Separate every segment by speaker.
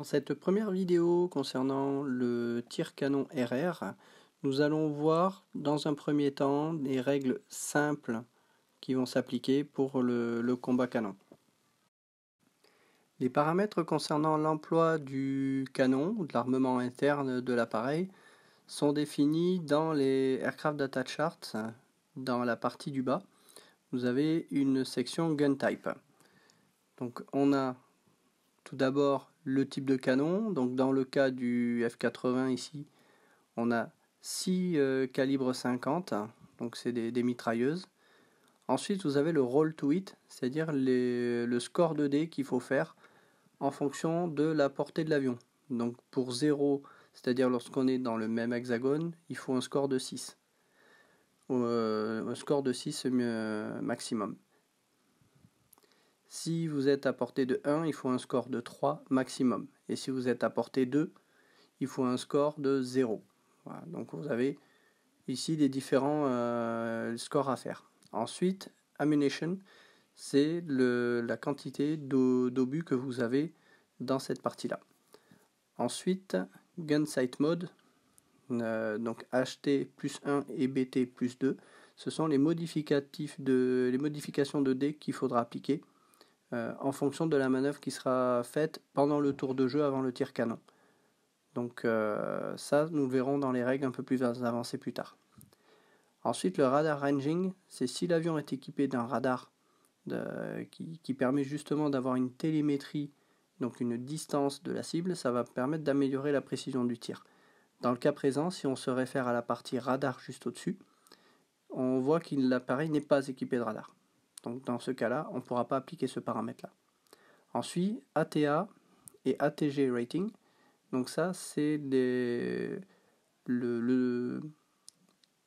Speaker 1: Dans cette première vidéo concernant le tir-canon RR, nous allons voir dans un premier temps des règles simples qui vont s'appliquer pour le, combat canon. Les paramètres concernant l'emploi du canon ou de l'armement interne de l'appareil sont définis dans les Aircraft Data Charts, dans la partie du bas. Vous avez une section Gun Type. Donc on a tout d'abord le type de canon. Donc dans le cas du F80 ici, on a 6 euh, calibres 50, donc c'est des, mitrailleuses. Ensuite, vous avez le roll to hit, c'est-à-dire le score de dés qu'il faut faire en fonction de la portée de l'avion. Donc pour 0, c'est-à-dire lorsqu'on est dans le même hexagone, il faut un score de 6. Euh, un score de 6 euh, maximum. Si vous êtes à portée de 1, il faut un score de 3 maximum. Et si vous êtes à portée 2, il faut un score de 0. donc vous avez ici des différents euh, scores à faire. Ensuite, ammunition, c'est la quantité d'obus que vous avez dans cette partie-là. Ensuite, gunsight mode, euh, donc HT plus 1 et BT plus 2, ce sont les, modificatifs de, les modifications de dés qu'il faudra appliquer euh, en fonction de la manœuvre qui sera faite pendant le tour de jeu avant le tir canon. Donc euh, ça, nous le verrons dans les règles un peu plus avancées plus tard. Ensuite, le radar ranging, c'est si l'avion est équipé d'un radar qui, qui, permet justement d'avoir une télémétrie, donc une distance de la cible, ça va permettre d'améliorer la précision du tir. Dans le cas présent, si on se réfère à la partie radar juste au-dessus, on voit qu'il l'appareil n'est pas équipé de radar. Donc dans ce cas-là, on ne pourra pas appliquer ce paramètre-là. Ensuite, ATA et ATG rating. Donc ça, c'est le,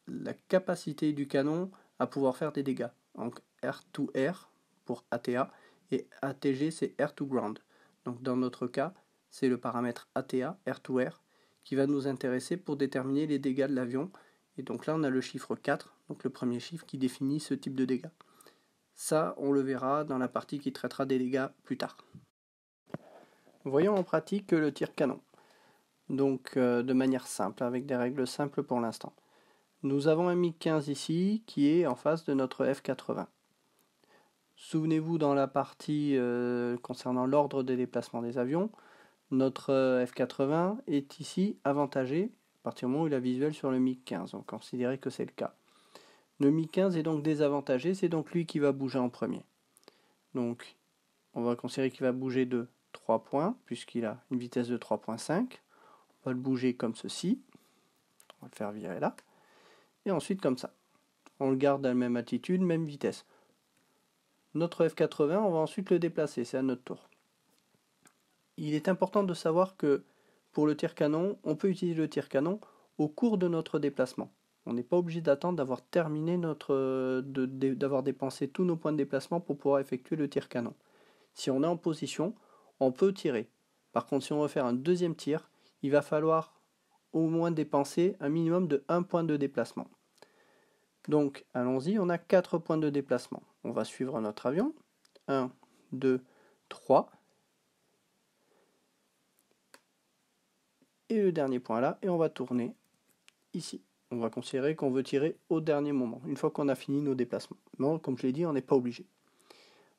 Speaker 1: la capacité du canon à pouvoir faire des dégâts. Donc R to R pour ATA et ATG c'est R 2 ground. Donc dans notre cas, c'est le paramètre ATA R to R qui va nous intéresser pour déterminer les dégâts de l'avion. Et donc là, on a le chiffre 4, donc le premier chiffre qui définit ce type de dégâts. Ça, on le verra dans la partie qui traitera des dégâts plus tard. Voyons en pratique le tir canon. Donc euh, de manière simple, avec des règles simples pour l'instant. Nous avons un mi 15 ici qui est en face de notre F-80. Souvenez-vous dans la partie euh, concernant l'ordre des déplacements des avions, notre euh, F-80 est ici avantagé à partir du moment où il a visuel sur le MiG-15. On considérez que c'est le cas. Le Mi-15 est donc désavantagé, c'est donc lui qui va bouger en premier. Donc, on va considérer qu'il va bouger de 3 points, puisqu'il a une vitesse de 3.5. On va le bouger comme ceci. On va le faire virer là. Et ensuite comme ça. On le garde à la même altitude, même vitesse. Notre F80, on va ensuite le déplacer, c'est à notre tour. Il est important de savoir que pour le tir canon, on peut utiliser le tir canon au cours de notre déplacement. On n'est pas obligé d'attendre d'avoir terminé notre. d'avoir dépensé tous nos points de déplacement pour pouvoir effectuer le tir canon. Si on est en position, on peut tirer. Par contre, si on veut faire un deuxième tir, il va falloir au moins dépenser un minimum de 1 point de déplacement. Donc, allons-y, on a quatre points de déplacement. On va suivre notre avion. 1, 2, 3. Et le dernier point là, et on va tourner ici on va considérer qu'on veut tirer au dernier moment, une fois qu'on a fini nos déplacements. comme je l'ai dit, on n'est pas obligé.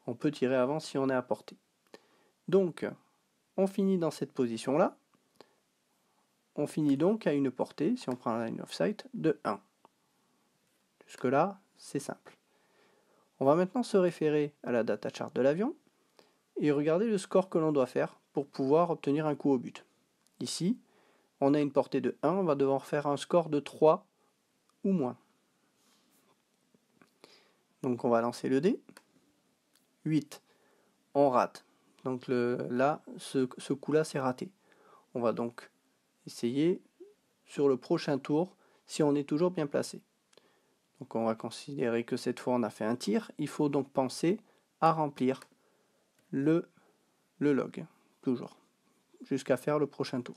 Speaker 1: On peut tirer avant si on est à portée. Donc, on finit dans cette position-là. On finit donc à une portée, si on prend la line of sight, de 1. Jusque-là, c'est simple. On va maintenant se référer à la data chart de l'avion et regarder le score que l'on doit faire pour pouvoir obtenir un coup au but. Ici, on a une portée de 1, on va devoir faire un score de 3 ou moins. Donc on va lancer le dé. 8, on rate. Donc là, ce, coup-là, c'est raté. On va donc essayer sur le prochain tour si on est toujours bien placé. Donc on va considérer que cette fois on a fait un tir. Il faut donc penser à remplir le, le log, toujours, jusqu'à faire le prochain tour.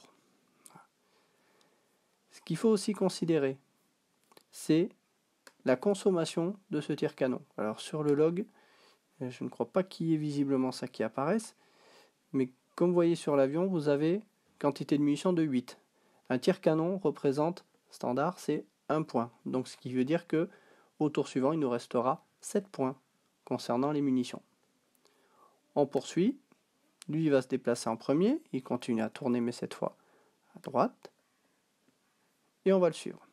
Speaker 1: Ce qu'il faut aussi considérer, c'est la consommation de ce tir-canon. Alors sur le log, euh, je ne crois pas qu'il y ait visiblement ça qui apparaisse, mais comme vous voyez sur l'avion, vous avez quantité de munitions de 8. Un tir-canon représente, standard, c'est 1 point. Donc ce qui veut dire que au tour suivant, il nous restera 7 points concernant les munitions. On poursuit. Lui, va se déplacer en premier. Il continue à tourner, mais cette fois à droite et on va le suivre.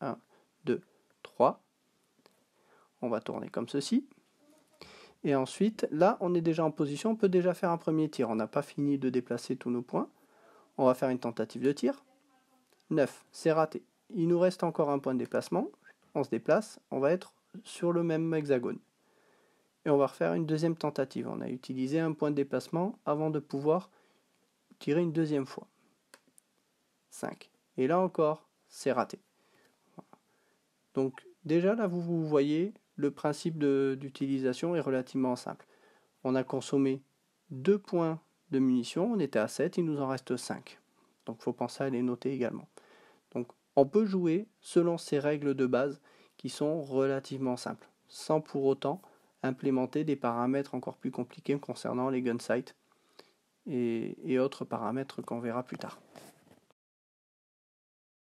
Speaker 1: 1, 2, 3. On va tourner comme ceci. Et ensuite, là, on est déjà en position, on peut déjà faire un premier tir. On n'a pas fini de déplacer tous nos points. On va faire une tentative de tir. 9, c'est raté. Il nous reste encore un point de déplacement. On se déplace, on va être sur le même hexagone. Et on va refaire une deuxième tentative. On a utilisé un point de déplacement avant de pouvoir tirer une deuxième fois. 5, et là encore, c'est raté. Donc déjà là, vous, voyez, le principe d'utilisation est relativement simple. On a consommé 2 points de munitions, on était à 7, il nous en reste 5. Donc il faut penser à les noter également. Donc on peut jouer selon ces règles de base qui sont relativement simples, sans pour autant implémenter des paramètres encore plus compliqués concernant les gun sights et autres paramètres qu'on verra plus tard.